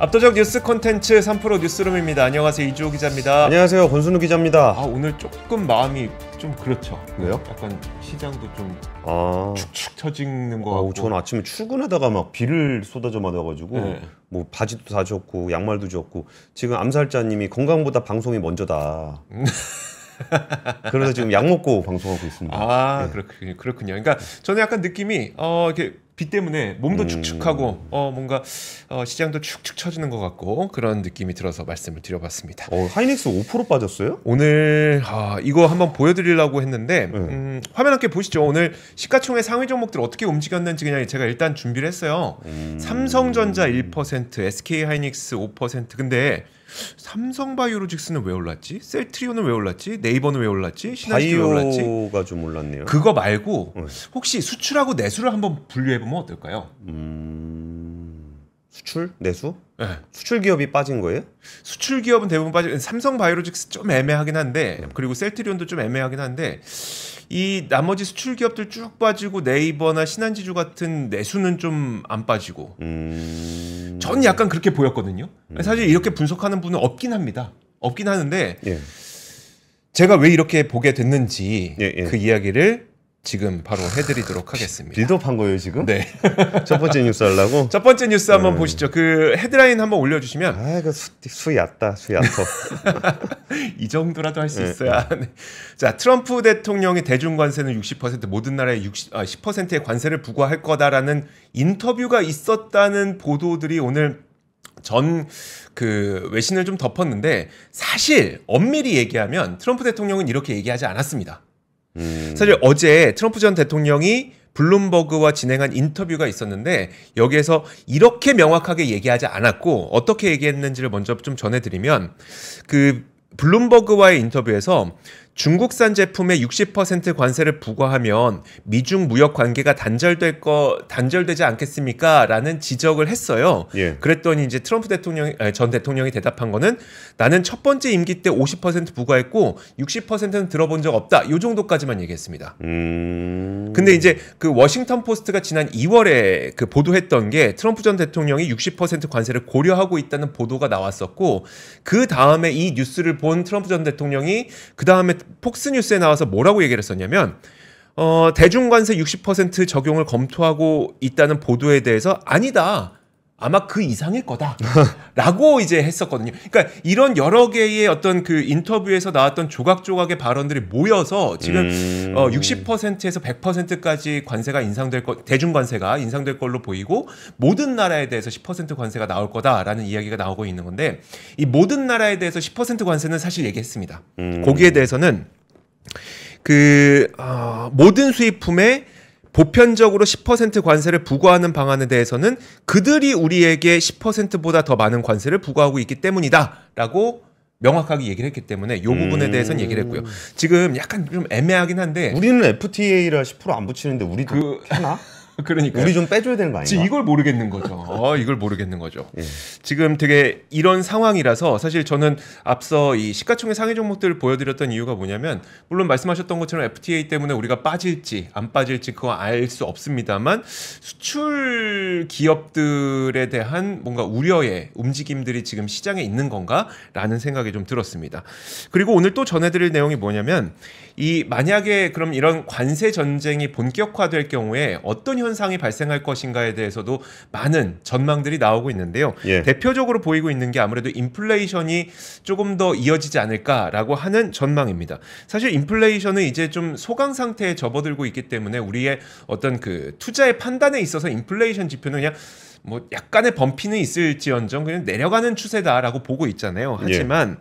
압도적 뉴스 콘텐츠 3프로 뉴스룸입니다. 안녕하세요 이주호 기자입니다. 안녕하세요 권순우 기자입니다. 아 오늘 조금 마음이 좀 그렇죠. 왜요? 약간 시장도 좀 아... 축축 처지는 거 아, 같고. 저는 아침에 출근하다가 막 비를 쏟아져 맞아가지고 네. 뭐 바지도 다 젖고 양말도 젖고 지금 암살자님이 건강보다 방송이 먼저다. 그래서 지금 약 먹고 방송하고 있습니다. 아 네. 그렇군요. 그렇군요. 그러니까 저는 약간 느낌이 어 이렇게 비 때문에 몸도 음... 축축하고 어 뭔가 어, 시장도 축축 처지는 것 같고 그런 느낌이 들어서 말씀을 드려봤습니다. 어, 하이닉스 5% 빠졌어요? 오늘 아, 이거 한번 보여드리려고 했는데 네. 음, 화면 함께 보시죠. 오늘 시가총액 상위 종목들 어떻게 움직였는지 그냥 제가 일단 준비를 했어요. 음... 삼성전자 1%, SK하이닉스 5% 근데 삼성바이오로직스는 왜 올랐지? 셀트리온은 왜 올랐지? 네이버는 왜 올랐지? 신한식는왜 올랐지? 바이오가 좀 올랐네요. 그거 말고 네. 혹시 수출하고 내수를 한번 분류해 보면 어떨까요? 음... 수출, 내수? 네. 수출 기업이 빠진 거예요? 수출 기업은 대부분 빠진 삼성바이오로직스 좀 애매하긴 한데 그리고 셀트리온도 좀 애매하긴 한데 이 나머지 수출 기업들 쭉 빠지고 네이버나 신한지주 같은 내수는 좀 안 빠지고 음... 전 약간 그렇게 보였거든요. 음... 사실 이렇게 분석하는 분은 없긴 합니다. 없긴 하는데 예. 제가 왜 이렇게 보게 됐는지 예, 예. 그 이야기를 지금 바로 해드리도록 하겠습니다. 빌드업한 거예요 지금? 네. 첫 번째 뉴스 하려고? 첫 번째 뉴스 한번 음. 보시죠. 그 헤드라인 한번 올려주시면 아그 수얕다 수얕어. 이 정도라도 할수 네. 있어야. 네. 자 트럼프 대통령이 대중관세는 60% 모든 나라에 60, 아, 10%의 관세를 부과할 거다라는 인터뷰가 있었다는 보도들이 오늘 전 그 외신을 좀 덮었는데 사실 엄밀히 얘기하면 트럼프 대통령은 이렇게 얘기하지 않았습니다. 음. 사실 어제 트럼프 전 대통령이 블룸버그와 진행한 인터뷰가 있었는데 여기에서 이렇게 명확하게 얘기하지 않았고 어떻게 얘기했는지를 먼저 좀 전해드리면 그 블룸버그와의 인터뷰에서 중국산 제품에 60% 관세를 부과하면 미중 무역 관계가 단절될 거 단절되지 않겠습니까?라는 지적을 했어요. 예. 그랬더니 이제 트럼프 대통령 전 대통령이 대답한 거는 나는 첫 번째 임기 때 50% 부과했고 60%는 들어본 적 없다. 요 정도까지만 얘기했습니다. 음... 근데 이제 그 워싱턴 포스트가 지난 2월에 그 보도했던 게 트럼프 전 대통령이 60% 관세를 고려하고 있다는 보도가 나왔었고 그 다음에 이 뉴스를 본 트럼프 전 대통령이 그 다음에 폭스뉴스에 나와서 뭐라고 얘기를 했었냐면 어, 대중관세 60% 적용을 검토하고 있다는 보도에 대해서 아니다. 아마 그 이상일 거다라고 이제 했었거든요. 그러니까 이런 여러 개의 어떤 그 인터뷰에서 나왔던 조각조각의 발언들이 모여서 지금 음... 어 60%에서 100%까지 관세가 인상될 것 대중 관세가 인상될 걸로 보이고 모든 나라에 대해서 10% 관세가 나올 거다라는 이야기가 나오고 있는 건데 이 모든 나라에 대해서 10% 관세는 사실 얘기했습니다. 음... 거기에 대해서는 그 어, 모든 수입품에 보편적으로 10% 관세를 부과하는 방안에 대해서는 그들이 우리에게 10%보다 더 많은 관세를 부과하고 있기 때문이다라고 명확하게 얘기를 했기 때문에 요 부분에 음... 대해서는 얘기를 했고요. 지금 약간 좀 애매하긴 한데 우리는 FTA라 10%안 붙이는데 우리도 그... 하나? 그러니까 우리 좀 빼줘야 되는 거 아니야? 이걸 모르겠는 거죠. 어, 이걸 모르겠는 거죠. 예. 지금 되게 이런 상황이라서 사실 저는 앞서 이 시가총액 상위 종목들 보여드렸던 이유가 뭐냐면 물론 말씀하셨던 것처럼 FTA 때문에 우리가 빠질지 안 빠질지 그거 알 수 없습니다만 수출 기업들에 대한 뭔가 우려의 움직임들이 지금 시장에 있는 건가라는 생각이 좀 들었습니다. 그리고 오늘 또 전해드릴 내용이 뭐냐면 이 만약에 그럼 이런 관세 전쟁이 본격화될 경우에 어떤 현 현상이 발생할 것인가에 대해서도 많은 전망들이 나오고 있는데요. 예. 대표적으로 보이고 있는 게 아무래도 인플레이션이 조금 더 이어지지 않을까라고 하는 전망입니다. 사실 인플레이션은 이제 좀 소강 상태에 접어들고 있기 때문에 우리의 어떤 그 투자의 판단에 있어서 인플레이션 지표는 그냥 뭐 약간의 범피는 있을지언정 그냥 내려가는 추세다라고 보고 있잖아요. 예. 하지만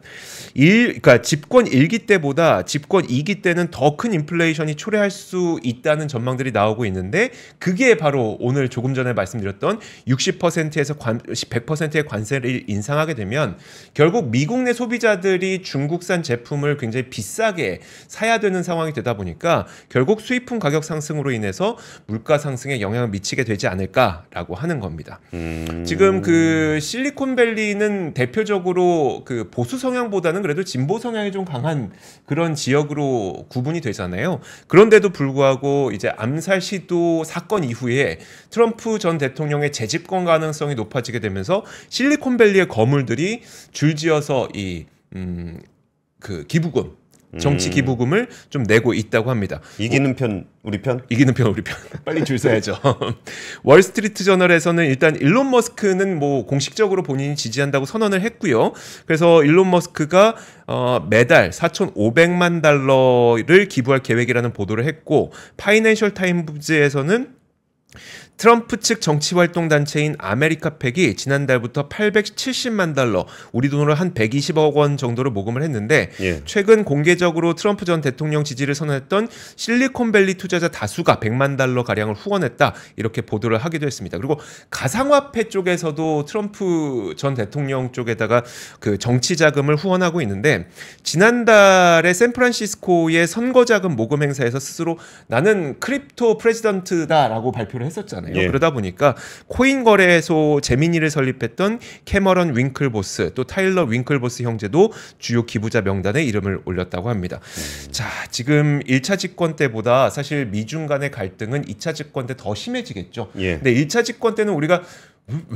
예. 일 그러니까 집권 1기 때보다 집권 2기 때는 더 큰 인플레이션이 초래할 수 있다는 전망들이 나오고 있는데 그게 바로 오늘 조금 전에 말씀드렸던 60%에서 관, 100%의 관세를 인상하게 되면 결국 미국 내 소비자들이 중국산 제품을 굉장히 비싸게 사야 되는 상황이 되다 보니까 결국 수입품 가격 상승으로 인해서 물가 상승에 영향을 미치게 되지 않을까라고 하는 겁니다. 있습니다. 음... 지금 그 실리콘밸리는 대표적으로 그 보수 성향보다는 그래도 진보 성향이 좀 강한 그런 지역으로 구분이 되잖아요. 그런데도 불구하고 이제 암살 시도 사건 이후에 트럼프 전 대통령의 재집권 가능성이 높아지게 되면서 실리콘밸리의 거물들이 줄지어서 이 음, 그 기부금 정치 음. 기부금을 좀 내고 있다고 합니다. 이기는 편 우리 편? 이기는 편 우리 편. 빨리 줄 네. 서야죠. 월스트리트 저널에서는 일단 일론 머스크는 뭐 공식적으로 본인이 지지한다고 선언을 했고요. 그래서 일론 머스크가 어, 매달 4,500만 달러를 기부할 계획이라는 보도를 했고 파이낸셜 타임즈에서는 트럼프 측 정치활동단체인 아메리카팩이 지난달부터 870만 달러, 우리 돈으로 한 120억 원 정도를 모금을 했는데 예. 최근 공개적으로 트럼프 전 대통령 지지를 선언했던 실리콘밸리 투자자 다수가 100만 달러 가량을 후원했다 이렇게 보도를 하기도 했습니다. 그리고 가상화폐 쪽에서도 트럼프 전 대통령 쪽에다가 그 정치 자금을 후원하고 있는데 지난달에 샌프란시스코의 선거 자금 모금 행사에서 스스로 나는 크립토 프레지던트다라고 발표를 했었잖아요. 거잖아요. 예. 그러다 보니까 코인 거래소 재민이를 설립했던 캐머런 윙클보스 또 타일러 윙클보스 형제도 주요 기부자 명단에 이름을 올렸다고 합니다. 음. 자, 지금 1차 집권 때보다 사실 미중 간의 갈등은 2차 집권 때 더 심해지겠죠. 예. 근데 1차 집권 때는 우리가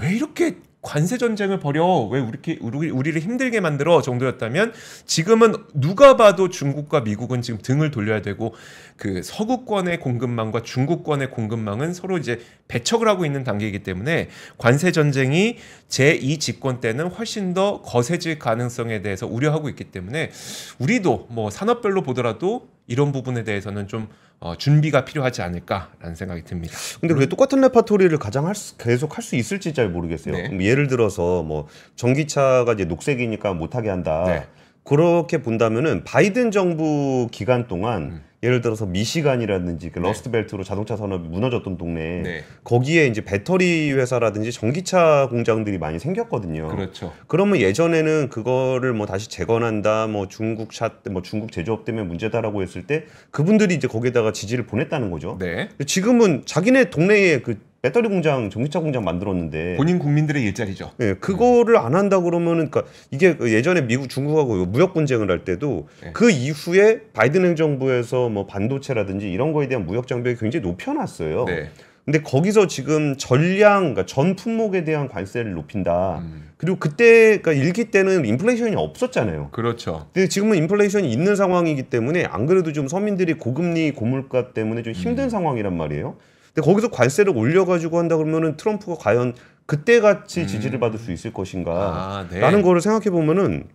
왜 이렇게 관세 전쟁을 벌여 왜 우리, 우리, 우리를 힘들게 만들어 정도였다면 지금은 누가 봐도 중국과 미국은 지금 등을 돌려야 되고 그 서구권의 공급망과 중국권의 공급망은 서로 이제 배척을 하고 있는 단계이기 때문에 관세 전쟁이 제2 집권 때는 훨씬 더 거세질 가능성에 대해서 우려하고 있기 때문에 우리도 뭐 산업별로 보더라도 이런 부분에 대해서는 좀 어, 준비가 필요하지 않을까라는 생각이 듭니다. 근데 그게 똑같은 레파토리를 가장 할 수, 계속 할 수 있을지 잘 모르겠어요. 네. 예를 들어서 뭐 전기차가 이제 녹색이니까 못하게 한다. 네. 그렇게 본다면은 바이든 정부 기간 동안 음. 예를 들어서 미시간이라든지 그 네. 러스트벨트로 자동차 산업이 무너졌던 동네 네. 거기에 이제 배터리 회사라든지 전기차 공장들이 많이 생겼거든요. 그렇죠. 그러면 예전에는 그거를 뭐 다시 재건한다, 뭐 중국 차뭐 중국 제조업 때문에 문제다라고 했을 때 그분들이 이제 거기에다가 지지를 보냈다는 거죠. 네. 지금은 자기네 동네에 그 배터리 공장, 전기차 공장 만들었는데 본인 국민들의 일자리죠. 예, 그거를 안 한다 그러면 그러니까 이게 그 예전에 미국 중국하고 무역 분쟁을 할 때도 예. 그 이후에 바이든 행정부에서 뭐 반도체라든지 이런 거에 대한 무역 장벽이 굉장히 높여놨어요. 네. 근데 거기서 지금 전량 그러니까 전 품목에 대한 관세를 높인다. 음. 그리고 그때 그러니까 일기 때는 인플레이션이 없었잖아요. 그렇죠. 근데 지금은 인플레이션이 있는 상황이기 때문에 안 그래도 좀 서민들이 고금리 고물가 때문에 좀 힘든 음. 상황이란 말이에요. 근데 거기서 관세를 올려가지고 한다 그러면은 트럼프가 과연 그때 같이 음. 지지를 받을 수 있을 것인가라는 아, 네. 거를 생각해 보면은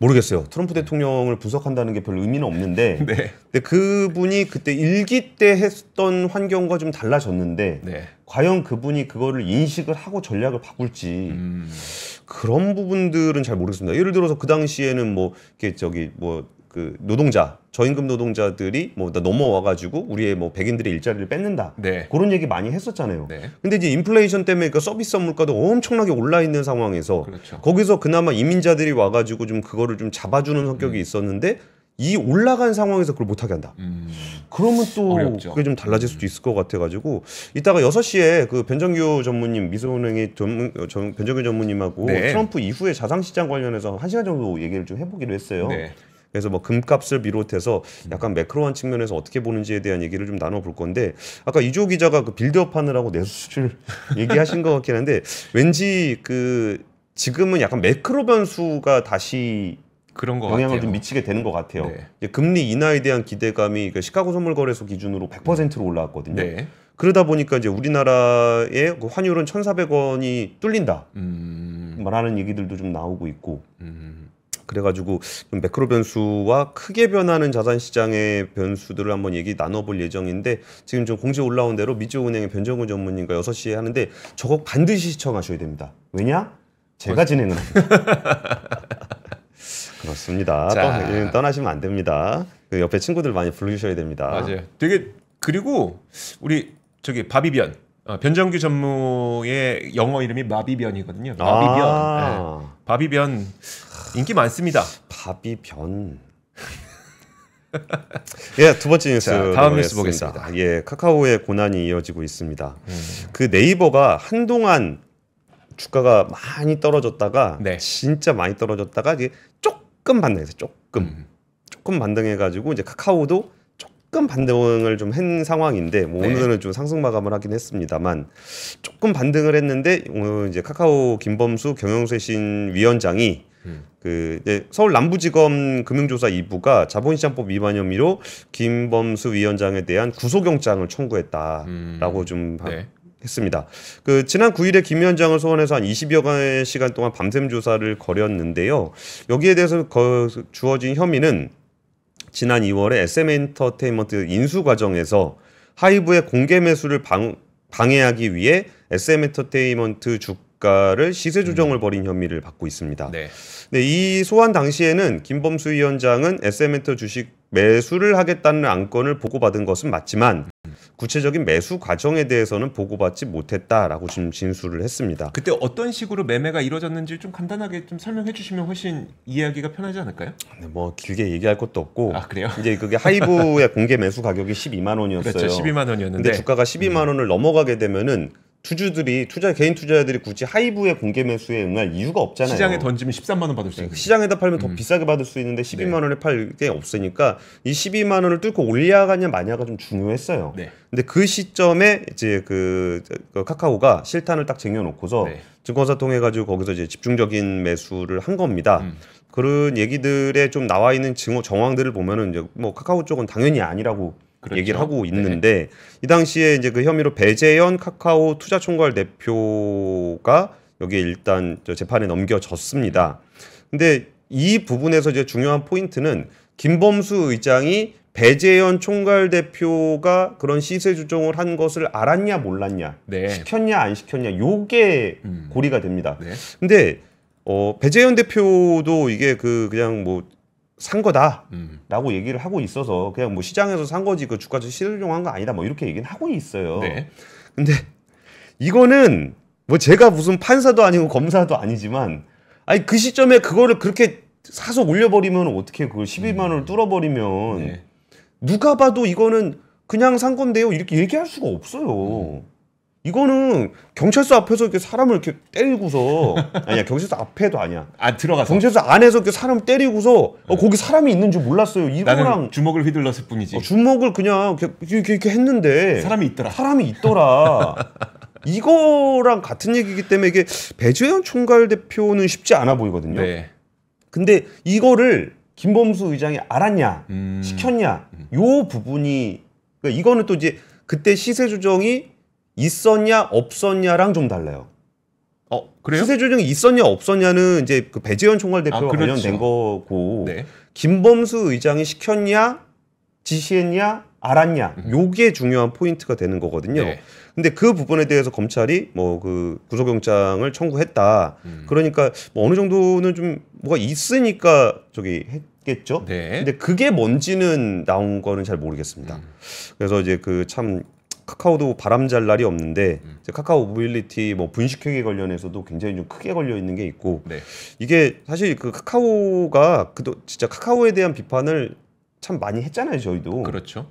모르겠어요. 트럼프 네. 대통령을 분석한다는 게 별 의미는 없는데, 네. 근데 그분이 그때 일기 때 했던 환경과 좀 달라졌는데, 네. 과연 그분이 그거를 인식을 하고 전략을 바꿀지 음. 그런 부분들은 잘 모르겠습니다. 예를 들어서 그 당시에는 뭐 이렇게 저기 뭐그 노동자 저임금 노동자들이 뭐다 넘어와가지고 우리의 뭐 백인들의 일자리를 뺏는다 네. 그런 얘기 많이 했었잖아요. 네. 근데 이제 인플레이션 때문에 그 그러니까 서비스업 물가도 엄청나게 올라 있는 상황에서 그렇죠. 거기서 그나마 이민자들이 와가지고 좀 그거를 좀 잡아주는 성격이 음. 있었는데 이 올라간 상황에서 그걸 못하게 한다. 음. 그러면 또 어렵죠. 그게 좀 달라질 수도 음. 있을 것 같아가지고 이따가 여섯 시에그 변정규 전무님 미소은행의 전문, 변정규 전무님하고 네. 트럼프 이후의 자산시장 관련해서 한시간 정도 얘기를 좀 해보기로 했어요. 네. 그래서 뭐 금값을 비롯해서 음. 약간 매크로한 측면에서 어떻게 보는지에 대한 얘기를 좀 나눠볼 건데 아까 이조 기자가 그 빌드업 하느라고 내수출 얘기하신 것 같긴 한데 왠지 그 지금은 약간 매크로 변수가 다시 그런 거 영향을 같아요. 좀 미치게 되는 것 같아요. 네. 금리 인하에 대한 기대감이 그 시카고 선물거래소 기준으로 100%로 올라왔거든요. 네. 그러다 보니까 이제 우리나라의 그 환율은 1,400원이 뚫린다. 음... 라는 얘기들도 좀 나오고 있고. 음... 그래가지고 매크로 변수와 크게 변하는 자산 시장의 변수들을 한번 얘기 나눠볼 예정인데 지금 좀 공지 올라온 대로 미주은행의 변정훈 전문인가 6시에 하는데 저거 반드시 시청하셔야 됩니다. 왜냐? 제가 진행을 합니다. 그렇습니다. 떠, 떠나시면 안 됩니다. 그 옆에 친구들 많이 불러주셔야 됩니다. 맞아요. 되게 그리고 우리 저기 바비변 어, 변정규 전무의 영어 이름이 마비변이거든요. 아. 마비변. 아~ 네. 바비변 인기 많습니다. 바비변. 예, 두 번째 뉴스 자, 다음 뉴스 보겠습니다. 예, 카카오의 고난이 이어지고 있습니다. 음. 그 네이버가 한동안 주가가 많이 떨어졌다가 네. 진짜 많이 떨어졌다가 이제 조금 반등해서 조금 음. 조금 반등해가지고 이제 카카오도 조금 반등을 좀 한 상황인데 뭐 네. 오늘은 좀 상승 마감을 하긴 했습니다만 조금 반등을 했는데 오늘 이제 카카오 김범수 경영쇄신 위원장이 음. 그 이제 서울 남부지검 금융조사 2부가 자본시장법 위반 혐의로 김범수 위원장에 대한 구속영장을 청구했다라고 음. 좀 네. 했습니다. 그 지난 9일에 김 위원장을 소환해서 한2 0여 시간 동안 밤샘 조사를 거렸는데요. 여기에 대해서 거, 주어진 혐의는 지난 2월에 SM 엔터테인먼트 인수 과정에서 하이브의 공개 매수를 방, 방해하기 위해 SM 엔터테인먼트 주가를 시세 조정을 음. 벌인 혐의를 받고 있습니다. 네. 네, 이 소환 당시에는 김범수 위원장은 SM 엔터 주식 매수를 하겠다는 안건을 보고받은 것은 맞지만 구체적인 매수 과정에 대해서는 보고받지 못했다라고 지금 진술을 했습니다. 그때 어떤 식으로 매매가 이루어졌는지 좀 간단하게 좀 설명해 주시면 훨씬 이해하기가 편하지 않을까요? 네, 뭐 길게 얘기할 것도 없고 아, 그래요? 이제 그게 하이브의 공개 매수 가격이 12만 원이었어요. 그렇죠. 12만 원이었는데 주가가 12만 원을 넘어가게 되면은 투주들이 투자 개인 투자자들이 굳이 하이브의 공개 매수에 응할 이유가 없잖아요. 시장에 던지면 13만 원 받을 수 있는. 시장에다 팔면 음. 더 비싸게 받을 수 있는데 12만 네. 원에 팔 게 없으니까 이 12만 원을 뚫고 올려가냐 마냐가 좀 중요했어요. 네. 근데 그 시점에 이제 그, 그 카카오가 실탄을 딱 쟁여놓고서 네. 증권사 통해 가지고 거기서 이제 집중적인 매수를 한 겁니다. 음. 그런 얘기들에 좀 나와 있는 증오 정황들을 보면은 이제 뭐 카카오 쪽은 당연히 아니라고 그렇죠. 얘기를 하고 네. 있는데 네. 이 당시에 이제 그 혐의로 배재현 카카오 투자총괄 대표가 여기에 일단 저 재판에 넘겨졌습니다. 근데 이 부분에서 이제 중요한 포인트는 김범수 의장이 배재현 총괄 대표가 그런 시세 조정을 한 것을 알았냐 몰랐냐 네. 시켰냐 안 시켰냐 요게 음. 고리가 됩니다. 네. 근데 어 배재현 대표도 이게 그 그냥 뭐산 거다라고 음. 얘기를 하고 있어서 그냥 뭐 시장에서 산 거지 그 주가치 실용한거 아니다 뭐 이렇게 얘기는 하고 있어요. 네. 근데 이거는 뭐 제가 무슨 판사도 아니고 검사도 아니지만 아니 그 시점에 그거를 그렇게 사서 올려버리면 어떻게 그 12만 원을 음. 뚫어버리면 네. 누가 봐도 이거는 그냥 산 건데요 이렇게 얘기할 수가 없어요. 음. 이거는 경찰서 앞에서 이렇게 사람을 이렇게 때리고서 아니야 경찰서 앞에도 아니야. 아 들어가서 경찰서 안에서 이렇게 사람 때리고서 어, 네. 거기 사람이 있는 줄 몰랐어요. 이거랑 주먹을 휘둘렀을 뿐이지. 어, 주먹을 그냥 이렇게, 이렇게, 이렇게 했는데 사람이 있더라. 사람이 있더라. 이거랑 같은 얘기이기 때문에 이게 배재현 총괄 대표는 쉽지 않아 보이거든요. 네. 근데 이거를 김범수 의장이 알았냐, 음. 시켰냐, 음. 요 부분이 그러니까 이거는 또 이제 그때 시세 조정이 있었냐 없었냐랑 좀 달라요. 어, 그래요? 시세 조정이 있었냐 없었냐는 이제 그 배재현 총괄 대표와 아, 그렇죠. 관련된 거고 네. 김범수 의장이 시켰냐 지시했냐 알았냐 음. 요게 중요한 포인트가 되는 거거든요. 네. 근데 그 부분에 대해서 검찰이 뭐 그 구속영장을 청구했다. 음. 그러니까 뭐 어느 정도는 좀 뭐가 있으니까 저기 했겠죠. 네. 근데 그게 뭔지는 나온 거는 잘 모르겠습니다. 음. 그래서 이제 그참 카카오도 바람잘 날이 없는데 음. 카카오 모빌리티 뭐 분식회계 관련해서도 굉장히 좀 크게 걸려 있는 게 있고 네. 이게 사실 그 카카오가 그도 진짜 카카오에 대한 비판을 참 많이 했잖아요 저희도 그렇죠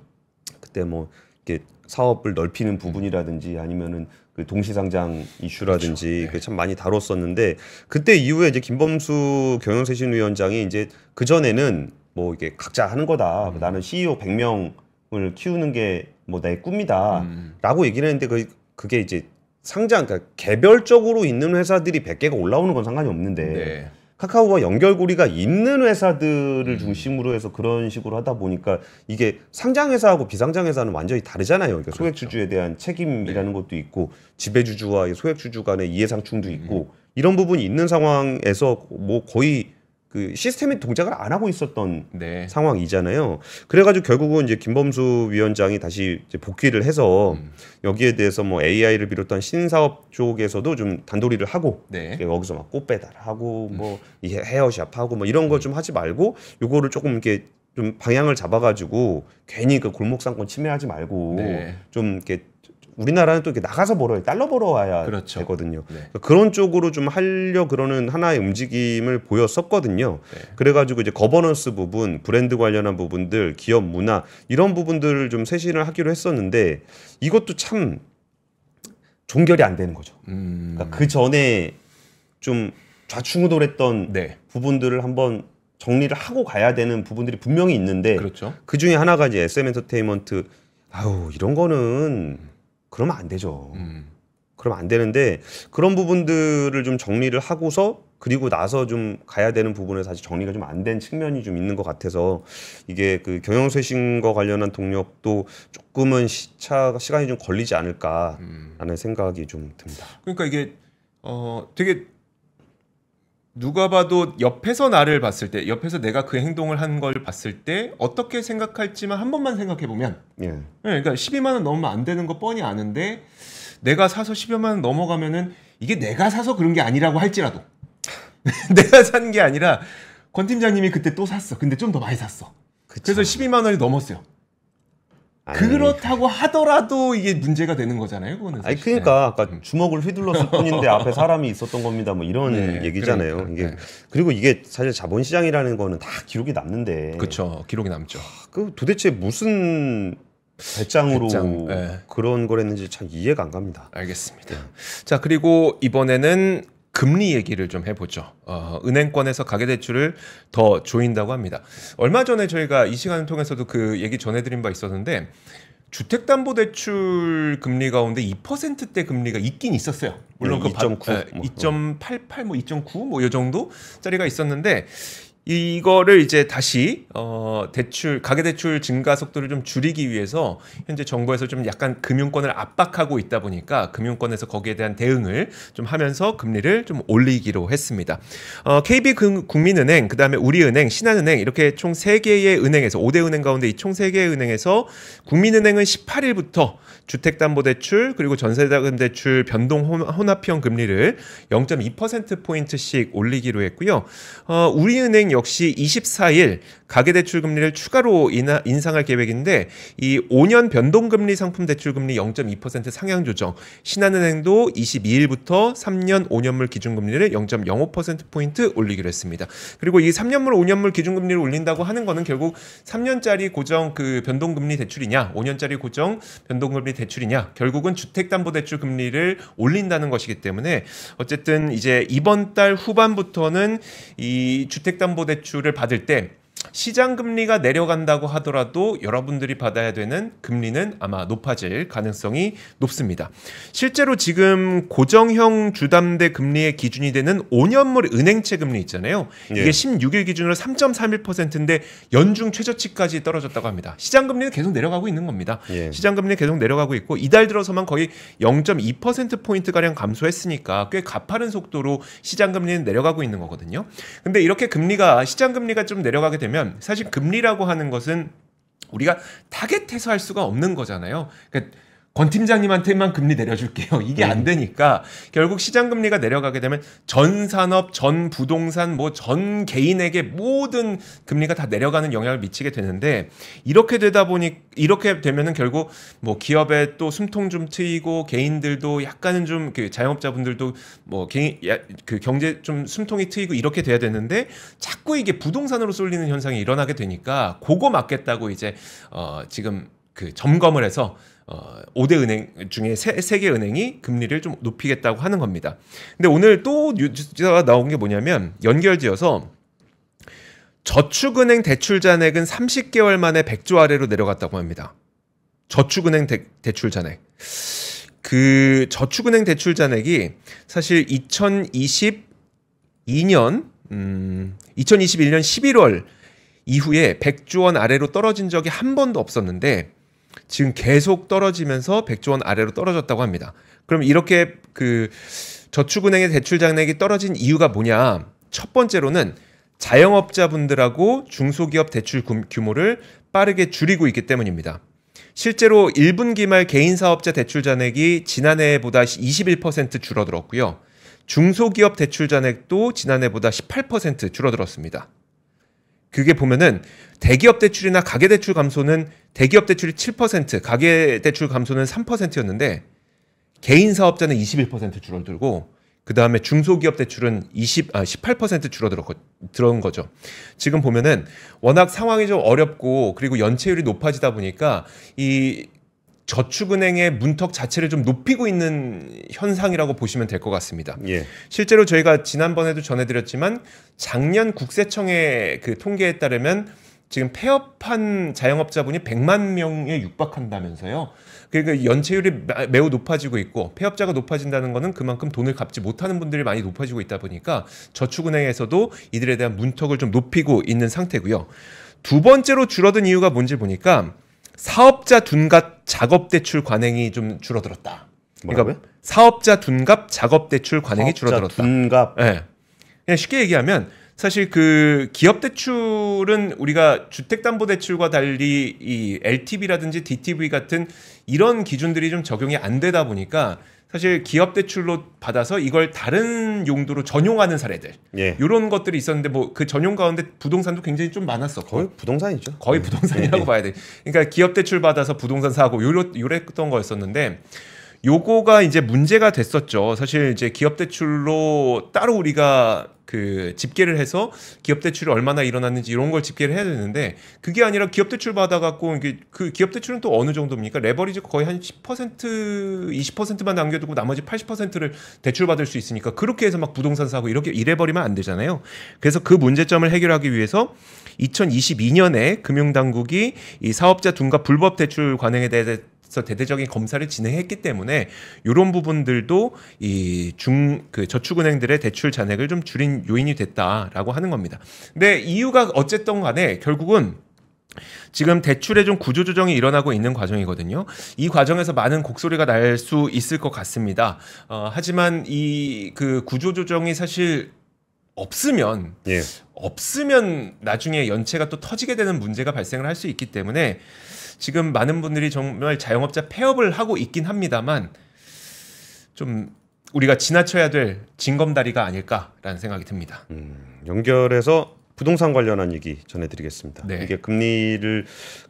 그때 뭐 이렇게 사업을 넓히는 부분이라든지 아니면은 그 동시상장 이슈라든지 그렇죠. 네. 참 많이 다뤘었는데 그때 이후에 이제 김범수 경영쇄신위원장이 이제 그 전에는 뭐 이게 각자 하는 거다 음. 나는 CEO 100명을 키우는 게 뭐내 꿈이다라고 음. 얘기를 했는데 그 그게 이제 상장 그러니까 개별적으로 있는 회사들이 100개가 올라오는 건 상관이 없는데 네. 카카오와 연결고리가 있는 회사들을 음. 중심으로 해서 그런 식으로 하다 보니까 이게 상장 회사하고 비상장 회사는 완전히 다르잖아요. 그러니까 그렇죠. 소액 주주에 대한 책임이라는 네. 것도 있고 지배 주주와 소액 주주 간의 이해 상충도 있고 음. 이런 부분이 있는 상황에서 뭐 거의 그 시스템의 동작을 안 하고 있었던 네. 상황이잖아요. 그래가지고 결국은 이제 김범수 위원장이 다시 복귀를 해서 음. 여기에 대해서 뭐 AI를 비롯한 신사업 쪽에서도 좀 단도리를 하고 네. 여기서 막꽃 배달하고 음. 뭐 헤어샵 하고 뭐 이런 거좀 음. 하지 말고 요거를 조금 이렇게 좀 방향을 잡아가지고 괜히 그 골목 상권 침해하지 말고 네. 좀 이렇게 우리나라는 또 이렇게 나가서 벌어야 달러 벌어와야 그렇죠. 되거든요. 네. 그러니까 그런 쪽으로 좀 하려 그러는 하나의 움직임을 보였었거든요. 네. 그래가지고 이제 거버넌스 부분, 브랜드 관련한 부분들, 기업 문화 이런 부분들을 좀쇄신을 하기로 했었는데 이것도 참 종결이 안 되는 거죠. 음... 그러니까 그 전에 좀 좌충우돌했던 네. 부분들을 한번 정리를 하고 가야 되는 부분들이 분명히 있는데 그렇죠. 그 중에 하나가 이제 SM 엔터테인먼트 아우 이런 거는 그러면 안 되죠. 음. 그러면 안 되는데 그런 부분들을 좀 정리를 하고서 그리고 나서 좀 가야 되는 부분에 사실 정리가 좀 안 된 측면이 좀 있는 것 같아서 이게 그 경영쇄신과 관련한 동력도 조금은 시차 시간이 좀 걸리지 않을까라는 음. 생각이 좀 듭니다. 그러니까 이게 어 되게 누가 봐도 옆에서 나를 봤을 때, 옆에서 내가 그 행동을 한 걸 봤을 때 어떻게 생각할지만 한 번만 생각해 보면, 예. 네, 그러니까 12만 원 넘으면 안 되는 거 뻔히 아는데 내가 사서 1 2만원 넘어가면은 이게 내가 사서 그런 게 아니라고 할지라도 내가 산 게 아니라 권 팀장님이 그때 또 샀어. 근데 좀 더 많이 샀어. 그쵸. 그래서 12만 원이 넘었어요. 그렇다고 하더라도 이게 문제가 되는 거잖아요, 그거는. 아니 그러니까 네. 아까 주먹을 휘둘렀을 뿐인데 앞에 사람이 있었던 겁니다. 뭐 이런 네, 얘기잖아요. 그러니까, 이게 네. 그리고 이게 사실 자본시장이라는 거는 다 기록이 남는데. 그렇죠, 기록이 남죠. 그 도대체 무슨 배짱으로 배짱, 네. 그런 걸 했는지 참 이해가 안 갑니다. 알겠습니다. 네. 자 그리고 이번에는 금리 얘기를 좀 해보죠. 어, 은행권에서 가계대출을 더 조인다고 합니다. 얼마 전에 저희가 이 시간을 통해서도 그 얘기 전해드린 바 있었는데 주택담보대출 금리 가운데 2%대 금리가 있긴 있었어요. 물론 네, 그 2.9, 2.88, 뭐 2.9, 뭐이 뭐 정도 짜리가 있었는데 이거를 이제 다시 어 대출 가계 대출 증가 속도를 좀 줄이기 위해서 현재 정부에서 좀 약간 금융권을 압박하고 있다 보니까 금융권에서 거기에 대한 대응을 좀 하면서 금리를 좀 올리기로 했습니다. 어 KB 국민은행 그다음에 우리은행, 신한은행 이렇게 총 세개의 은행에서 5대 은행 가운데 이 총 세개의 은행에서 국민은행은 18일부터 주택담보대출 그리고 전세자금대출 변동 혼합형 금리를 0.2%포인트씩 올리기로 했고요. 어, 우리은행 역시 24일 가계대출 금리를 추가로 인하, 인상할 계획인데 이 5년 변동금리 상품 대출금리 0.2% 상향 조정, 신한은행도 22일부터 3년 5년물 기준금리를 0.05% 포인트 올리기로 했습니다. 그리고 이 3년물 5년물 기준금리를 올린다고 하는 거는 결국 3년짜리 고정 그 변동금리 대출이냐, 5년짜리 고정 변동금리 대출이냐, 결국은 주택담보대출 금리를 올린다는 것이기 때문에 어쨌든 이제 이번 달 후반부터는 이 주택담보대출을 받을 때 시장 금리가 내려간다고 하더라도 여러분들이 받아야 되는 금리는 아마 높아질 가능성이 높습니다. 실제로 지금 고정형 주담대 금리의 기준이 되는 5년물 은행채 금리 있잖아요. 이게 16일 예. 기준으로 3.31%인데 연중 최저치까지 떨어졌다고 합니다. 시장 금리는 계속 내려가고 있는 겁니다. 예. 시장 금리 계속 내려가고 있고 이달 들어서만 거의 0.2% 포인트 가량 감소했으니까 꽤 가파른 속도로 시장 금리는 내려가고 있는 거거든요. 근데 이렇게 금리가 시장 금리가 좀 내려가게 되면 되면 사실 금리라고 하는 것은 우리가 타겟해서 할 수가 없는 거잖아요. 그러니까 권 팀장님한테만 금리 내려줄게요. 이게 안 음. 되니까 결국 시장 금리가 내려가게 되면 전 산업, 전 부동산, 뭐 전 개인에게 모든 금리가 다 내려가는 영향을 미치게 되는데 이렇게 되다 보니 이렇게 되면은 결국 뭐 기업에 또 숨통 좀 트이고 개인들도 약간은 좀 그 자영업자분들도 뭐 개인 야, 그 경제 좀 숨통이 트이고 이렇게 돼야 되는데 자꾸 이게 부동산으로 쏠리는 현상이 일어나게 되니까 그거 맞겠다고 이제 어 지금 그 점검을 해서 어, 5대 은행 중에 세, 개 은행이 금리를 좀 높이겠다고 하는 겁니다. 근데 오늘 또 뉴스가 나온 게 뭐냐면 연결지어서 저축은행 대출 잔액은 30개월 만에 100조 아래로 내려갔다고 합니다. 저축은행 대, 출 잔액. 그 저축은행 대출 잔액이 사실 2022년 음 2021년 11월 이후에 100조 원 아래로 떨어진 적이 한 번도 없었는데 지금 계속 떨어지면서 100조 원 아래로 떨어졌다고 합니다. 그럼 이렇게 그 저축은행의 대출 잔액이 떨어진 이유가 뭐냐? 첫 번째로는 자영업자분들하고 중소기업 대출 규모를 빠르게 줄이고 있기 때문입니다. 실제로 1분기 말 개인 사업자 대출 잔액이 지난해보다 21% 줄어들었고요. 중소기업 대출 잔액도 지난해보다 18% 줄어들었습니다. 그게 보면은 대기업 대출이나 가계 대출 감소는 대기업 대출이 7%, 가계 대출 감소는 3%였는데 개인 사업자는 21% 줄어들고 그 다음에 중소기업 대출은 20, 아, 18% 줄어들은 거죠. 지금 보면은 워낙 상황이 좀 어렵고 그리고 연체율이 높아지다 보니까 이 저축은행의 문턱 자체를 좀 높이고 있는 현상이라고 보시면 될 것 같습니다. 예. 실제로 저희가 지난번에도 전해드렸지만 작년 국세청의 그 통계에 따르면 지금 폐업한 자영업자분이 100만 명에 육박한다면서요. 그러니까 연체율이 매우 높아지고 있고 폐업자가 높아진다는 것은 그만큼 돈을 갚지 못하는 분들이 많이 높아지고 있다 보니까 저축은행에서도 이들에 대한 문턱을 좀 높이고 있는 상태고요. 두 번째로 줄어든 이유가 뭔지 보니까 사업자 둔갑 작업 대출 관행이 좀 줄어들었다. 그러니까 뭐라고요? 그러니까 사업자 둔갑 작업 대출 관행이 줄어들었다. 둔갑. 예. 네. 그냥 쉽게 얘기하면 사실 그 기업 대출은 우리가 주택담보대출과 달리 이 LTV라든지 DTV 같은 이런 기준들이 좀 적용이 안 되다 보니까 사실 기업 대출로 받아서 이걸 다른 용도로 전용하는 사례들 예. 이런 것들이 있었는데 뭐 그 전용 가운데 부동산도 굉장히 좀 많았었고 거의 부동산이죠. 거의 예. 부동산이라고 예. 봐야 돼. 그러니까 기업 대출 받아서 부동산 사고 요랬던 거였었는데 요거가 이제 문제가 됐었죠. 사실 이제 기업 대출로 따로 우리가 그 집계를 해서 기업 대출이 얼마나 일어났는지 이런 걸 집계를 해야 되는데 그게 아니라 기업 대출 받아갖고 이게 그 기업 대출은 또 어느 정도입니까? 레버리지 거의 한 10% 20%만 남겨두고 나머지 80%를 대출 받을 수 있으니까 그렇게 해서 막 부동산 사고 이렇게 이래버리면 안 되잖아요. 그래서 그 문제점을 해결하기 위해서 2022년에 금융당국이 이 사업자 둔갑 불법 대출 관행에 대해 그래서 대대적인 검사를 진행했기 때문에 이런 부분들도 이 중 그 저축은행들의 대출 잔액을 좀 줄인 요인이 됐다라고 하는 겁니다. 근데 이유가 어쨌든 간에 결국은 지금 대출의좀 구조조정이 일어나고 있는 과정이거든요. 이 과정에서 많은 곡소리가 날 수 있을 것 같습니다. 어, 하지만 이 그 구조조정이 사실 없으면 예. 없으면 나중에 연체가 또 터지게 되는 문제가 발생을 할 수 있기 때문에 지금 많은 분들이 정말 자영업자 폐업을 하고 있긴 합니다만 좀 우리가 지나쳐야 될 징검다리가 아닐까라는 생각이 듭니다. 음, 연결해서 부동산 관련한 얘기 전해드리겠습니다. 네. 이게 금리를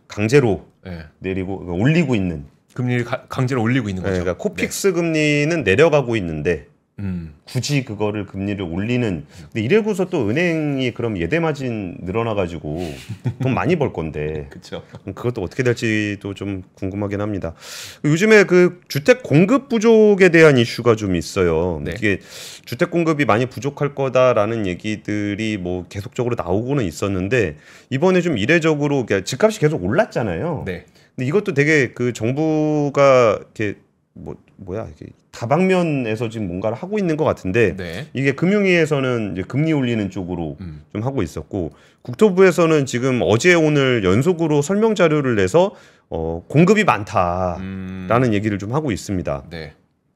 강제로 네. 내리고 그러니까 올리고 있는 금리를 가, 강제로 올리고 있는 네, 거죠. 네, 그러니까 코픽스 네. 금리는 내려가고 있는데 음. 굳이 그거를 금리를 올리는 근데 이래고서 또 은행이 그럼 예대 마진 늘어나 가지고 돈 많이 벌 건데 그쵸. 그것도 어떻게 될지도 좀 궁금하긴 합니다 요즘에 그 주택 공급 부족에 대한 이슈가 좀 있어요 네. 이게 주택 공급이 많이 부족할 거다라는 얘기들이 뭐 계속적으로 나오고는 있었는데 이번에 좀 이례적으로 그러니까 집값이 계속 올랐잖아요 네. 근데 이것도 되게 그 정부가 이렇게 뭐 뭐야 이게 다방면에서 지금 뭔가를 하고 있는 것 같은데 네. 이게 금융위에서는 이제 금리 올리는 쪽으로 음. 좀 하고 있었고 국토부에서는 지금 어제 오늘 연속으로 설명 자료를 내서 어, 공급이 많다라는 음. 얘기를 좀 하고 있습니다. 네.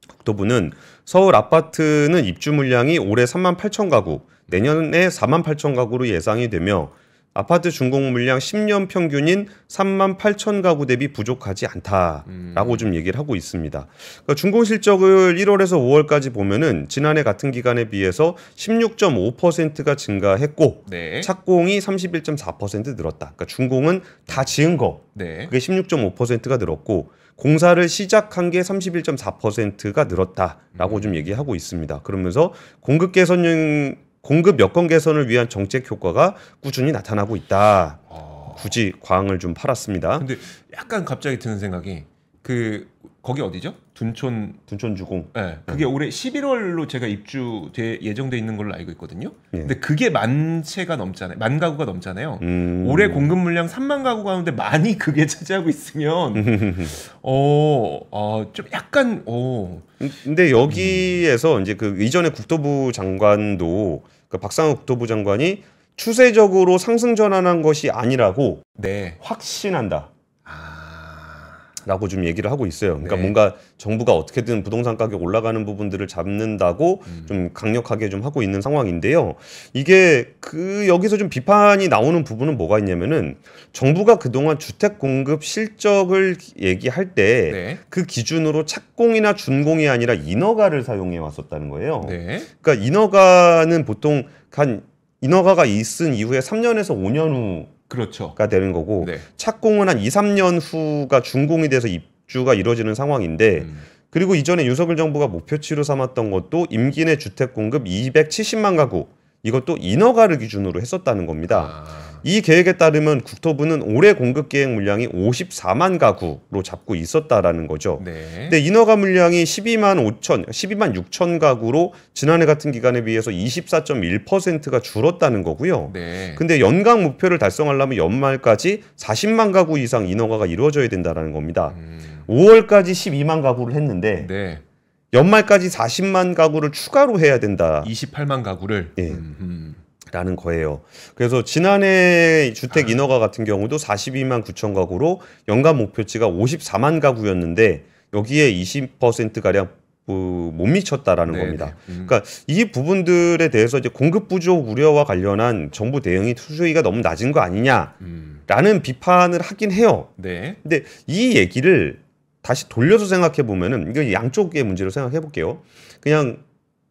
국토부는 서울 아파트는 입주 물량이 올해 3만 8천 가구, 내년에 4만 8천 가구로 예상이 되며 아파트 준공 물량 10년 평균인 3만 8천 가구 대비 부족하지 않다라고 음. 좀 얘기를 하고 있습니다. 그러니까 준공 실적을 1월에서 5월까지 보면은 지난해 같은 기간에 비해서 16.5%가 증가했고 네. 착공이 31.4% 늘었다. 그러니까 준공은 다 지은 거 네. 그게 16.5%가 늘었고 공사를 시작한 게 31.4%가 늘었다라고 음. 좀 얘기하고 있습니다. 그러면서 공급 개선율 공급 여건 개선을 위한 정책 효과가 꾸준히 나타나고 있다. 어... 굳이 과항을 좀 팔았습니다. 근데 약간 갑자기 드는 생각이 그 거기 어디죠? 둔촌 둔촌 주공. 네, 네. 그게 음. 올해 11월로 제가 입주돼 예정돼 있는 걸로 알고 있거든요. 예. 근데 그게 만 채가 넘잖아요. 만 가구가 넘잖아요. 음. 올해 공급 물량 3만 가구 가운데 많이 그게 차지하고 있으면 어, 어, 좀 약간 어. 음, 근데 여기에서 음. 이제 그 이전에 국토부 장관도 그 그러니까 박상우 국토부 장관이 추세적으로 상승 전환한 것이 아니라고 네. 확신한다. 라고 좀 얘기를 하고 있어요. 그러니까 네. 뭔가 정부가 어떻게든 부동산 가격 올라가는 부분들을 잡는다고 음. 좀 강력하게 좀 하고 있는 상황인데요. 이게 그 여기서 좀 비판이 나오는 부분은 뭐가 있냐면은 정부가 그동안 주택 공급 실적을 얘기할 때그 네. 그 기준으로 착공이나 준공이 아니라 인허가를 사용해 왔었다는 거예요. 네. 그러니까 인허가는 보통 한 인허가가 있은 이후에 3년에서 5년 후 그렇죠. 가 되는 거고 네. 착공은 한 2, 3년 후가 준공이 돼서 입주가 이루어지는 상황인데 음. 그리고 이전에 윤석열 정부가 목표치로 삼았던 것도 임기 내 주택 공급 270만 가구 이것도 인허가를 기준으로 했었다는 겁니다. 아. 이 계획에 따르면 국토부는 올해 공급 계획 물량이 54만 가구로 잡고 있었다라는 거죠. 네. 근데 인허가 물량이 12만 5천, 12만 6천 가구로 지난해 같은 기간에 비해서 24.1%가 줄었다는 거고요. 네. 근데 연간 목표를 달성하려면 연말까지 40만 가구 이상 인허가가 이루어져야 된다라는 겁니다. 음. 5월까지 12만 가구를 했는데 네. 연말까지 40만 가구를 추가로 해야 된다. 28만 가구를. 예. 라는 거예요. 그래서 지난해 주택 아. 인허가 같은 경우도 42만 9천 가구로 연간 목표치가 54만 가구였는데 여기에 20% 가량 못 미쳤다라는 네 겁니다. 음. 그러니까 이 부분들에 대해서 이제 공급 부족 우려와 관련한 정부 대응이 수요가 너무 낮은 거 아니냐라는 음. 비판을 하긴 해요. 네. 근데 이 얘기를 다시 돌려서 생각해 보면은 이건 양쪽의 문제로 생각해 볼게요. 그냥